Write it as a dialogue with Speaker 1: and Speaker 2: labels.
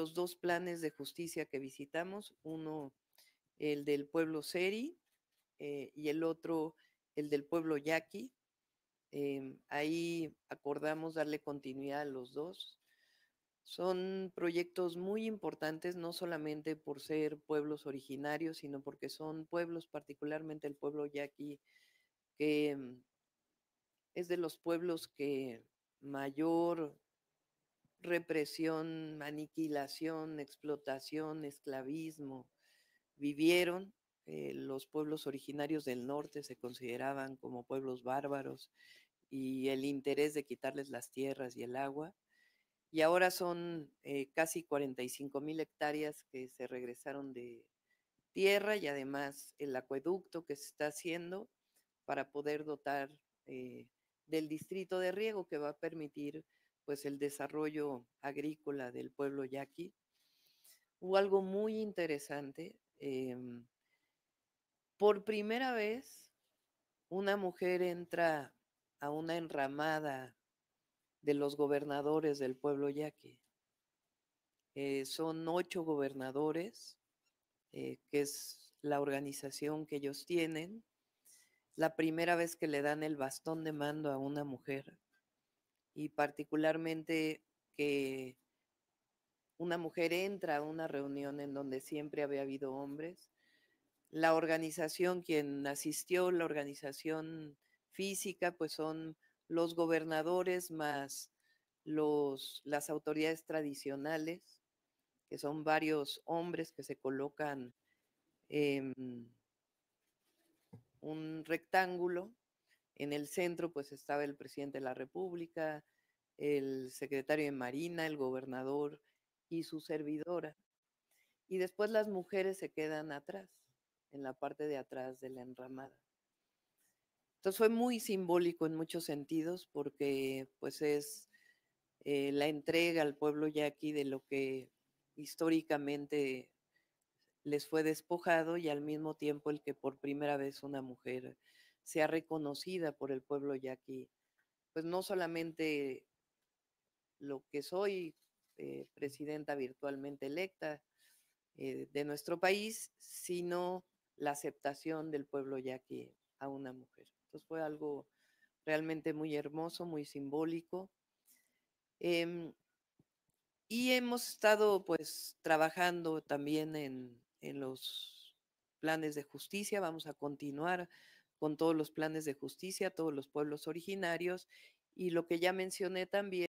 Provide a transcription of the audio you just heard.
Speaker 1: los dos planes de justicia que visitamos, uno el del pueblo Seri eh, y el otro el del pueblo Yaqui. Em, ahí acordamos darle continuidad a los dos. Son proyectos muy importantes, no solamente por ser pueblos originarios, sino porque son pueblos, particularmente el pueblo Yaqui, que em, es de los pueblos que mayor represión, aniquilación, explotación, esclavismo vivieron. Eh, los pueblos originarios del norte se consideraban como pueblos bárbaros y el interés de quitarles las tierras y el agua. Y ahora son eh, casi 45 mil hectáreas que se regresaron de tierra y además el acueducto que se está haciendo para poder dotar eh, del distrito de riego que va a permitir pues el desarrollo agrícola del pueblo yaqui. Hubo algo muy interesante. Em, por primera vez, una mujer entra a una enramada de los gobernadores del pueblo yaqui. Eh, son ocho gobernadores, eh, que es la organización que ellos tienen. La primera vez que le dan el bastón de mando a una mujer y particularmente que una mujer entra a una reunión en donde siempre había habido hombres. La organización, quien asistió, la organización física, pues son los gobernadores más los, las autoridades tradicionales, que son varios hombres que se colocan en em, un rectángulo en el centro pues estaba el presidente de la República, el secretario de Marina, el gobernador y su servidora. Y después las mujeres se quedan atrás, en la parte de atrás de la enramada. Entonces fue muy simbólico en muchos sentidos porque pues es eh, la entrega al pueblo yaqui de lo que históricamente les fue despojado y al mismo tiempo el que por primera vez una mujer sea reconocida por el pueblo yaqui. Pues no solamente lo que soy eh, presidenta virtualmente electa eh, de nuestro país, sino la aceptación del pueblo yaqui a una mujer. Entonces fue algo realmente muy hermoso, muy simbólico. Em, y hemos estado pues trabajando también en, en los planes de justicia, vamos a continuar con todos los planes de justicia, todos los pueblos originarios y lo que ya mencioné también